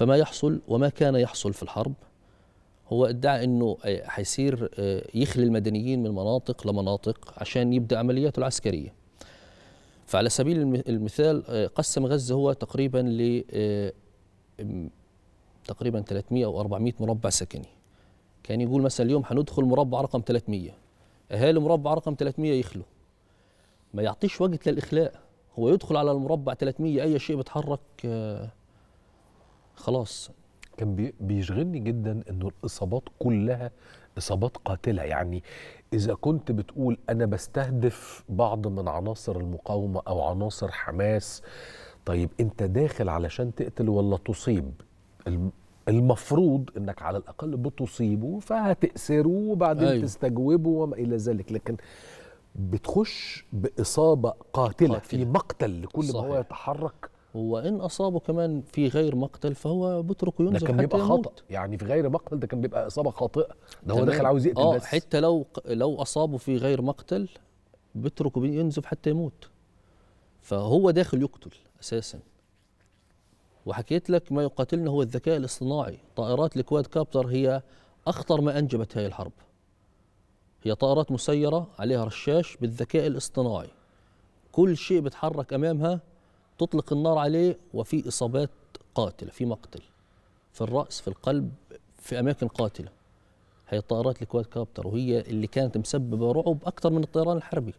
فما يحصل وما كان يحصل في الحرب هو ادعى انه آه، حيصير آه، يخلي المدنيين من مناطق لمناطق عشان يبدا عملياته العسكريه فعلى سبيل المثال آه، قسم غزه هو تقريبا ل تقريبا 300 او 400 مربع سكني كان يقول مثلا اليوم حندخل مربع رقم 300 اهالي مربع رقم 300 يخلوا ما يعطيش وقت للاخلاء هو يدخل على المربع 300 اي شيء بيتحرك خلاص كان بيشغلني جدا انه الاصابات كلها اصابات قاتله يعني اذا كنت بتقول انا بستهدف بعض من عناصر المقاومه او عناصر حماس طيب انت داخل علشان تقتل ولا تصيب المفروض انك على الاقل بتصيبه فهتأسره وبعدين أيوه. تستجوبه وما الى ذلك لكن بتخش باصابه قاتله, قاتلة. في مقتل لكل صحيح. ما هو يتحرك وان اصابه كمان في غير مقتل فهو بتركه ينزل ده كان بيبقى خطا يعني في غير مقتل ده كان بيبقى اصابه خاطئه ده هو داخل عاوز يقتل آه بس حتى لو لو اصابه في غير مقتل بتركه ينزف حتى يموت فهو داخل يقتل اساسا وحكيت لك ما يقاتلنا هو الذكاء الاصطناعي طائرات الكواد كابتر هي اخطر ما انجبت هذه الحرب هي طائرات مسيره عليها رشاش بالذكاء الاصطناعي كل شيء بيتحرك امامها تطلق النار عليه وفي إصابات قاتلة في مقتل في الرأس في القلب في أماكن قاتلة هي طائرات الكواد كابتر وهي اللي كانت مسببة رعب أكثر من الطيران الحربي